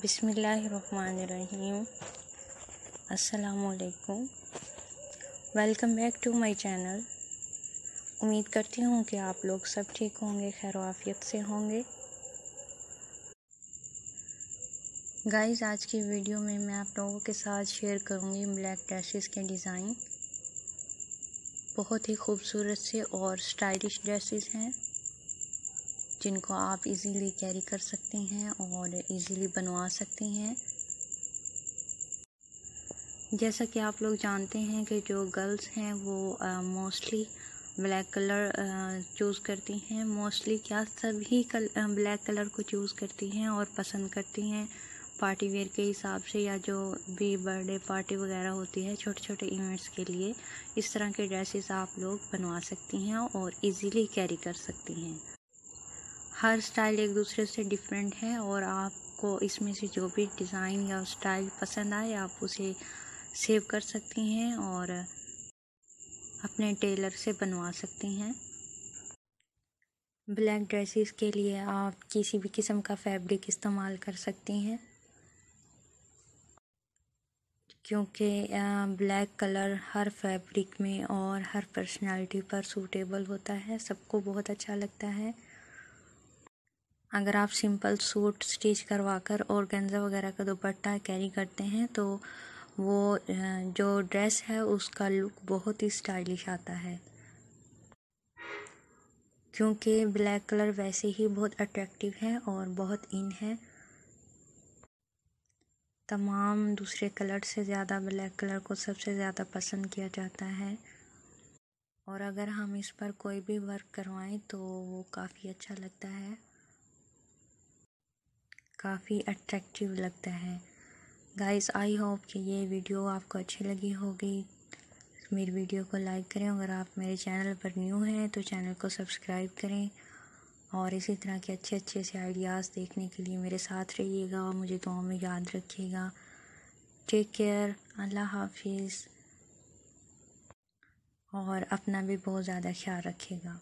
बिसमीम असलकुम welcome back to my channel उम्मीद करती हूँ कि आप लोग सब ठीक होंगे खैर आफियत से होंगे गाइस आज की वीडियो में मैं आप लोगों के साथ शेयर करूँगी ब्लैक ड्रेसेस के डिज़ाइन बहुत ही खूबसूरत से और स्टाइलिश ड्रेसेस हैं जिनको आप इजीली कैरी कर सकते हैं और इजीली बनवा सकते हैं जैसा कि आप लोग जानते हैं कि जो गर्ल्स हैं वो मोस्टली ब्लैक कलर चूज़ करती हैं मोस्टली क्या सभी कल ब्लैक कलर को चूज़ करती हैं और पसंद करती हैं पार्टी वेयर के हिसाब से या जो भी बर्थडे पार्टी वगैरह होती है छोटे छोटे इवेंट्स के लिए इस तरह के ड्रेसेस आप लोग बनवा सकती हैं और इजीली कैरी कर सकती हैं हर स्टाइल एक दूसरे से डिफरेंट है और आपको इसमें से जो भी डिज़ाइन या स्टाइल पसंद आए आप उसे सेव कर सकती हैं और अपने टेलर से बनवा सकती हैं ब्लैक ड्रेसेस के लिए आप किसी भी किस्म का फैब्रिक इस्तेमाल कर सकती हैं क्योंकि ब्लैक कलर हर फैब्रिक में और हर पर्सनालिटी पर सूटेबल होता है सबको बहुत अच्छा लगता है अगर आप सिंपल सूट स्टिच करवा कर और गंजा वगैरह का दुपट्टा कैरी करते हैं तो वो जो ड्रेस है उसका लुक बहुत ही स्टाइलिश आता है क्योंकि ब्लैक कलर वैसे ही बहुत अट्रैक्टिव है और बहुत इन है तमाम दूसरे कलर से ज़्यादा ब्लैक कलर को सबसे ज़्यादा पसंद किया जाता है और अगर हम इस पर कोई भी वर्क करवाएं तो वो काफ़ी अच्छा लगता है काफ़ी अट्रैक्टिव लगता है गाइस आई होप कि ये वीडियो आपको अच्छी लगी होगी मेरी वीडियो को लाइक करें अगर आप मेरे चैनल पर न्यू हैं तो चैनल को सब्सक्राइब करें और इसी तरह के अच्छे अच्छे से आइडियाज़ देखने के लिए मेरे साथ रहिएगा और मुझे दुआ में याद रखिएगा टेक केयर अल्लाह हाफिज़ और अपना भी बहुत ज़्यादा ख्याल रखिएगा